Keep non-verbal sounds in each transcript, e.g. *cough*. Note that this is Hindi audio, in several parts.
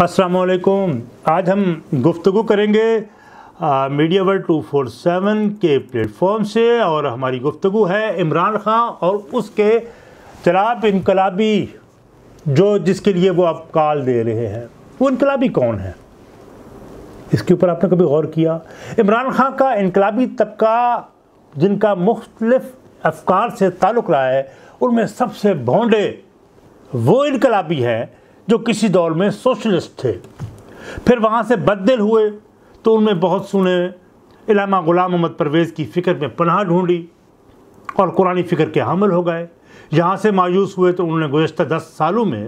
असलकुम आज हम गुफ्तु करेंगे media world two four seven के प्लेटफॉर्म से और हमारी गुफ्तु है इमरान खान और उसके चराब इनकलाबी जो जिसके लिए वो आप कॉल दे रहे हैं वो इनकलाबी कौन है इसके ऊपर आपने कभी गौर किया इमरान खान का इनकलाबी तबका जिनका मुख्तलफ अफकार से ताल्लुक़ रहा है उनमें सबसे भोंडे वो इनकलाबी हैं जो किसी दौर में सोशलिस्ट थे फिर वहाँ से बदल हुए तो उनमें बहुत सुने इलामा गुलाम मोहम्मद परवेज़ की फ़िक्र में पनाह ढूँढी और कुरानी फ़िक्र के हामिल हो गए यहाँ से मायूस हुए तो उन्होंने गुज्त दस सालों में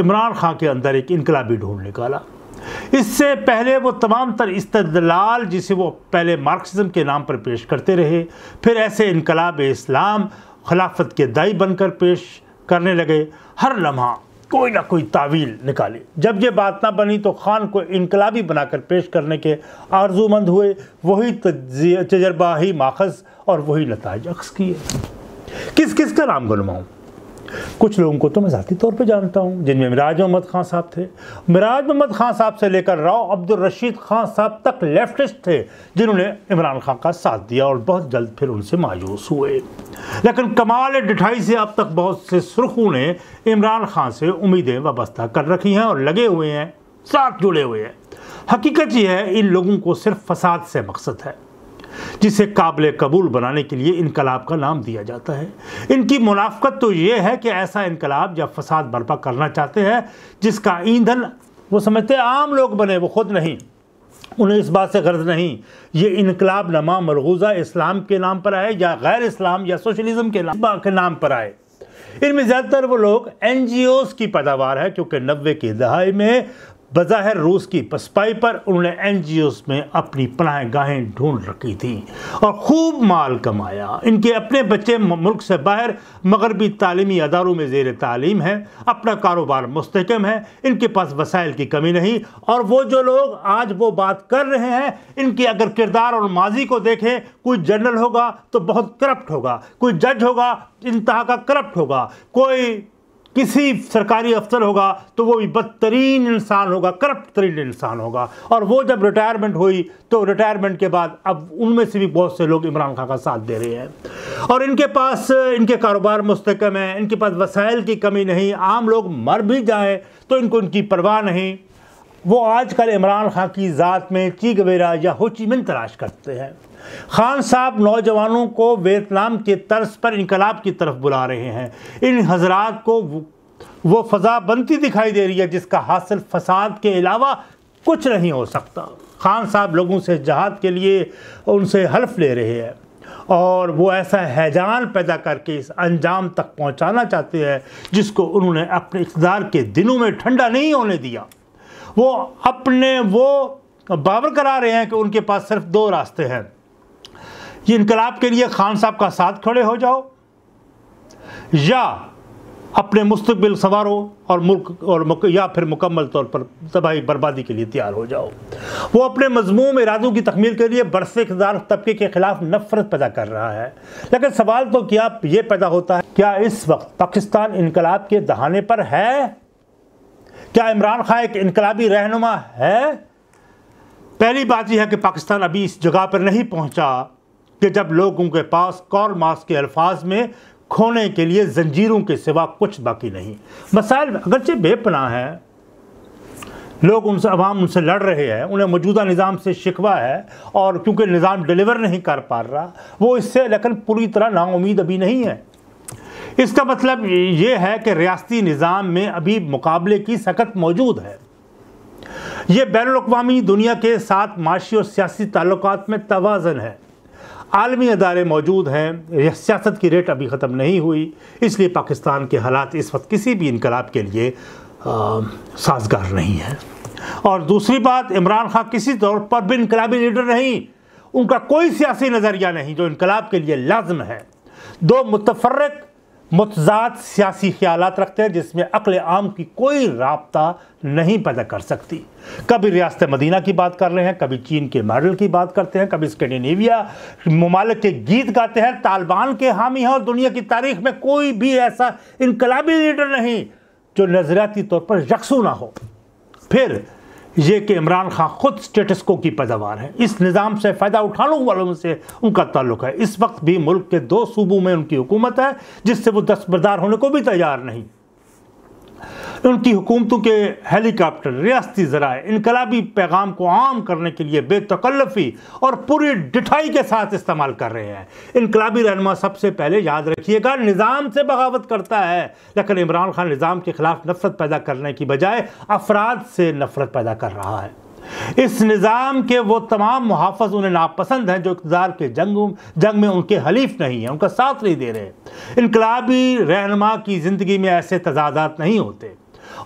इमरान खां के अंदर एक इनकलाबी ढूंढ निकाला इससे पहले वो तमाम तर इस्तलाल जिसे वो पहले मार्क्सिज्म के नाम पर पेश करते रहे फिर ऐसे इनकलाब इस्लाम खिलाफत के दाई बनकर पेश करने लगे हर लम्हा कोई ना कोई तावील निकाली जब ये बात ना बनी तो खान को इनकलाबी बनाकर पेश करने के आर्जूमंद हुए वही तजर्बा ही माखज और वही नतज अक्स किए किस किस का नाम गुनवाऊँ कुछ लोगों को तो मैं ज़ाती तौर पे जानता हूँ जिनमें मिराज मोहम्मद खान साहब थे मिराज मोहम्मद खान साहब से लेकर राव अब्दुल रशीद खान साहब तक लेफ्टिस्ट थे जिन्होंने इमरान खान का साथ दिया और बहुत जल्द फिर उनसे मायूस हुए लेकिन कमाल डिठाई से अब तक बहुत से सुर्खों ने इमरान खान से उम्मीदें वाबस्ता कर रखी हैं और लगे हुए हैं साथ जुड़े हुए हैं हकीकत यह है इन लोगों को सिर्फ फसाद से मकसद है जिसे काबिल कबूल बनाने के लिए इनकलाब का नाम दिया जाता है इनकी मुनाफ्त तो ये है कि ऐसा इनकलाब या फसाद बर्पा करना चाहते हैं जिसका ईंधन वो समझते आम लोग बने वो खुद नहीं उन्हें इस बात से गर्ज नहीं ये इनकलाब नमा मरगूजा इस्लाम के नाम पर आए या गैर इस्लाम या सोशलिज़म के नाम के नाम पर आए इनमें ज़्यादातर वो लोग एन की पैदावार है क्योंकि नब्बे की दहाई में बज़ाहिर रूस की पसपाई पर उन्होंने एन में अपनी पनाह गाहें ढूंढ रखी थी और खूब माल कमाया इनके अपने बच्चे मुल्क से बाहर मगरबी तालीमी अदारों में जेर तालीम है अपना कारोबार मुस्तकम है इनके पास वसाइल की कमी नहीं और वो जो लोग आज वो बात कर रहे हैं इनके अगर किरदार और माजी को देखें कोई जनरल होगा तो बहुत करप्ट होगा कोई जज होगा इंतहा का करप्ट होगा कोई किसी सरकारी अफसर होगा तो वो भी बदतरीन इंसान होगा करप्ट तरीन इंसान होगा और वो जब रिटायरमेंट हुई तो रिटायरमेंट के बाद अब उनमें से भी बहुत से लोग इमरान खान का साथ दे रहे हैं और इनके पास इनके कारोबार मुस्तकम है इनके पास वसाइल की कमी नहीं आम लोग मर भी जाएँ तो इनको इनकी परवाह नहीं वो आजकल इमरान ख़ान की ज़ात में चीगवेरा या होचीमिन तलाश करते हैं खान साहब नौजवानों को वियतनाम के तर्ज पर इनकलाब की तरफ बुला रहे हैं इन हजरात को वो फजा बनती दिखाई दे रही है जिसका हासिल फसाद के अलावा कुछ नहीं हो सकता खान साहब लोगों से जहाद के लिए उनसे हल्फ ले रहे हैं और वो ऐसा हैजान पैदा करके इस अंजाम तक पहुंचाना चाहते हैं जिसको उन्होंने अपने इकदार के दिनों में ठंडा नहीं होने दिया वो अपने वो बावर करा रहे हैं कि उनके पास सिर्फ दो रास्ते हैं ये इनकलाब के लिए खान साहब का साथ खड़े हो जाओ या अपने मुस्तबिल संवारो और मुल्क और मुक, या फिर मुकम्मल तौर पर तबाही बर्बादी के लिए तैयार हो जाओ वो अपने मजमूम इरादों की तकमील के लिए बरसे इकदार तबके के ख़िलाफ़ नफरत पैदा कर रहा है लेकिन सवाल तो क्या ये पैदा होता है क्या इस वक्त पाकिस्तान इनकलाब के दहाने पर है क्या इमरान खान एक इनकलाबी रहनुमा है पहली बात यह है कि पाकिस्तान अभी इस जगह पर नहीं पहुंचा कि जब लोगों के पास कॉल मास के अल्फाज में खोने के लिए जंजीरों के सिवा कुछ बाकी नहीं मसाइल अगरचे बेपना है लोग उनसे अवाम उनसे लड़ रहे हैं उन्हें मौजूदा निज़ाम से शिकवा है और क्योंकि निज़ाम डिलीवर नहीं कर पा रहा वो इससे लेकिन पूरी तरह नाउमीद अभी नहीं है इसका मतलब ये है कि रियाती निज़ाम में अभी मुकाबले की सख्त मौजूद है ये बैन अवी दुनिया के साथ माशी और सियासी ताल्लुक में तोज़न है आलमी अदारे मौजूद हैं सियासत की रेट अभी ख़त्म नहीं हुई इसलिए पाकिस्तान के हालात इस वक्त किसी भी इनकलाब के लिए आ, साजगार नहीं है और दूसरी बात इमरान खान किसी तौर पर भी इनकलाबी लीडर नहीं उनका कोई सियासी नज़रिया नहीं जो इनकलाब के लिए लाजम है दो मुतफरक मतजाद सियासी ख्याल रखते हैं जिसमें अकल आम की कोई रबता नहीं पैदा कर सकती कभी रियासत मदीना की बात कर रहे हैं कभी चीन के मॉडल की बात करते हैं कभी स्कैंडिनेविया ममालिक के गीत गाते हैं तालिबान के हामी हैं और दुनिया की तारीख में कोई भी ऐसा इनकलाबी लीडर नहीं जो नज़रियाती तौर पर यकसू ना हो फिर ये कि इमरान खान खुद स्टेटस्को की पैदावार है इस निज़ाम से फ़ायदा उठाने वालों से उनका ताल्लुक है इस वक्त भी मुल्क के दो सूबों में उनकी हुकूमत है जिससे वो दस्तबरदार होने को भी तैयार नहीं उनकी हुकूमतों के हेलीकॉप्टर रियाती ज़राए इनकलाबी पैगाम को आम करने के लिए बेतकल्लफ़ी और पूरी डिठाई के साथ इस्तेमाल कर रहे हैं इनकलाबी रहनमा सबसे पहले याद रखिएगा निज़ाम से बगावत करता है लेकिन इमरान खान निज़ाम के ख़िलाफ़ नफरत पैदा करने की बजाय अफराद से नफरत पैदा कर रहा है इस निज़ाम के वो तमाम मुहाफ़ उन्हें नापसंद हैं जो इकतदार के जंग जंग में उनके हलीफ नहीं हैं उनका साथ नहीं दे रहे इनकलाबी रहनमा की ज़िंदगी में ऐसे तजादात नहीं होते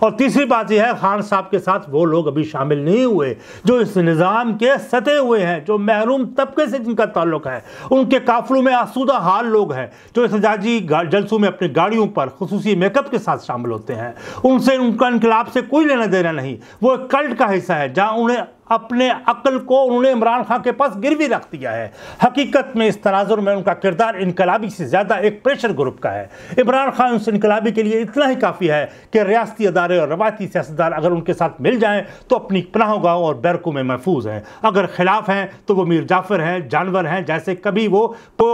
और तीसरी बात यह है खान साहब के साथ वो लोग अभी शामिल नहीं हुए जो इस निज़ाम के सते हुए हैं जो महरूम तबके से जिनका ताल्लुक है उनके काफलों में आसूदा हाल लोग हैं जो एहतजाजी जलसों में अपनी गाड़ियों पर खसूस मेकअप के साथ शामिल होते हैं उनसे उनका इनकलाब से कोई लेना देना नहीं वो एक कल्ट का हिस्सा है जहाँ उन्हें अपने अकल को उन्होंने इमरान खान के पास गिरवी रख दिया है हकीकत में इस तनाजुर में उनका किरदार इनकलाबी से ज़्यादा एक प्रेशर ग्रुप का है इमरान खान उस इनकलाबी के लिए इतना ही काफ़ी है कि रियाती अदारे और रवायती सियासतदान अगर उनके साथ मिल जाएँ तो अपनी पनाह गाहों और बैरकों में महफूज हैं अगर खिलाफ हैं तो वो मीर जाफर हैं जानवर हैं जैसे कभी वो तो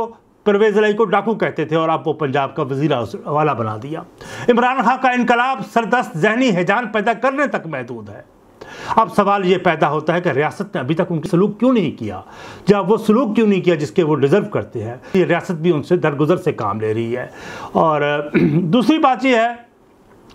परवेज अली को डाकू कहते थे और आप वो पंजाब का वजीर वाला बना दिया इमरान खां का इनकलाब सरदस्त जहनी हैजान पैदा करने तक महदूद है अब सवाल ये पैदा होता है कि रियासत ने अभी तक उनके सलूक क्यों नहीं किया जब वो सलूक क्यों नहीं किया जिसके वो डिज़र्व करते हैं ये रियासत भी उनसे दरगुजर से काम ले रही है और *clears throat* दूसरी बात यह है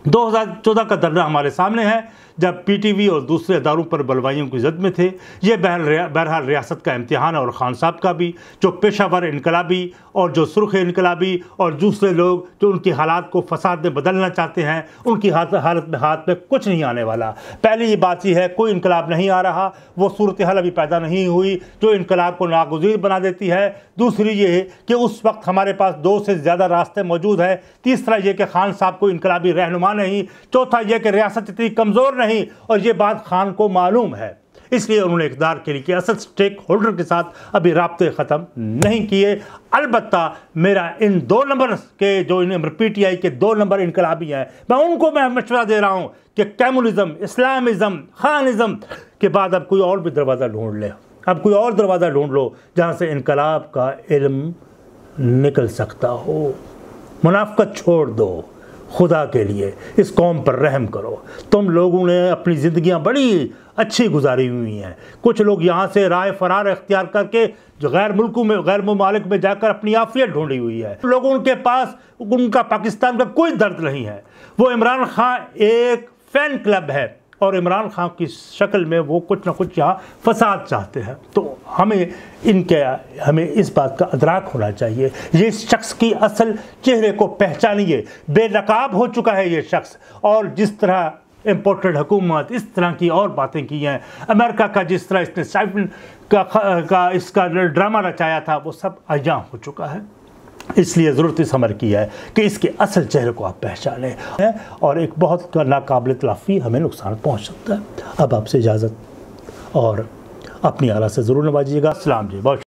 2014 का दर्रा हमारे सामने है जब पीटीवी और दूसरे अदारों पर बलवाइयों की जद में थे ये बहरहाल रियासत का इम्तहान और ख़ान साहब का भी जो पेशावर इनकलाबी और जो सुर्ख इनकलाबी और दूसरे लोग जो उनकी हालात को फसाद में बदलना चाहते हैं उनकी हाथ हालत में हाथ में कुछ नहीं आने वाला पहली ये बात यह है कोई इनकलाब नहीं आ रहा वो सूरत हाल अभी पैदा नहीं हुई जो इनकलाब को नागजीर बना देती है दूसरी ये कि उस वक्त हमारे पास दो से ज़्यादा रास्ते मौजूद हैं तीसरा ये कि खान साहब को इनकलाबी रहनुमा रहा नहीं चौथा यह कि रियासत इतनी कमज़ोर नहीं और ये बात खान को मालूम है इसलिए उन्होंने इकदार के लिए असल स्टेक होल्डर के साथ अभी रबते ख़त्म नहीं किए अलबत् मेरा इन दो नंबर के जो इन पी टी आई के दो नंबर इनकलाबी हैं मैं उनको मैं मशवरा दे रहा हूँ कि कैमुलज़म इस्लामिज़म खानिज़म के बाद अब कोई और भी दरवाज़ा ढूँढ लें अब कोई और दरवाज़ा ढूँढ लो जहाँ से इनकलाब का इल्म निकल सकता हो मुनाफ्त छोड़ दो खुदा के लिए इस कौम पर रहम करो तुम लोगों ने अपनी ज़िंदियाँ बड़ी अच्छी गुजारी हुई हैं कुछ लोग यहाँ से राय फरार अख्तियार करके जो गैर मुल्कों में गैर ममालिक में जाकर अपनी आफियत ढूंढी हुई है लोगों के पास उनका पाकिस्तान का कोई दर्द नहीं है वो इमरान खान एक फ़ैन क्लब है और इमरान खान की शक्ल में वो कुछ ना कुछ यहाँ फसाद चाहते हैं तो हमें इनके हमें इस बात का अदराक होना चाहिए ये शख्स की असल चेहरे को पहचानिए बेनकाब हो चुका है ये शख्स और जिस तरह इम्पोर्टेड हुकूमत इस तरह की और बातें की हैं अमेरिका का जिस तरह इसने साइफन का, का इसका ड्रामा रचाया था वो सब अजा हो चुका है इसलिए ज़रूरत इस अमर की है कि इसके असल चेहरे को आप पहचानें और एक बहुत नाकबिल तलाफ़ी हमें नुकसान पहुँच सकता है अब आपसे इजाज़त और अपनी आला से ज़रूर नवाजिएगा सलाम जी बहुत